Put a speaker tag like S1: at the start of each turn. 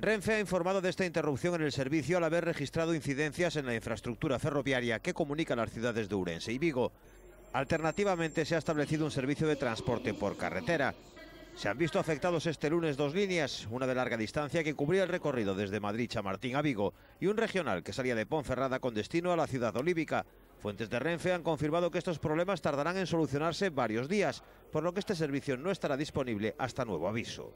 S1: Renfe ha informado de esta interrupción en el servicio al haber registrado incidencias en la infraestructura ferroviaria que comunica las ciudades de Urense y Vigo. Alternativamente se ha establecido un servicio de transporte por carretera. Se han visto afectados este lunes dos líneas, una de larga distancia que cubría el recorrido desde Madrid Chamartín a Vigo y un regional que salía de Ponferrada con destino a la ciudad olívica. Fuentes de Renfe han confirmado que estos problemas tardarán en solucionarse varios días, por lo que este servicio no estará disponible hasta nuevo aviso.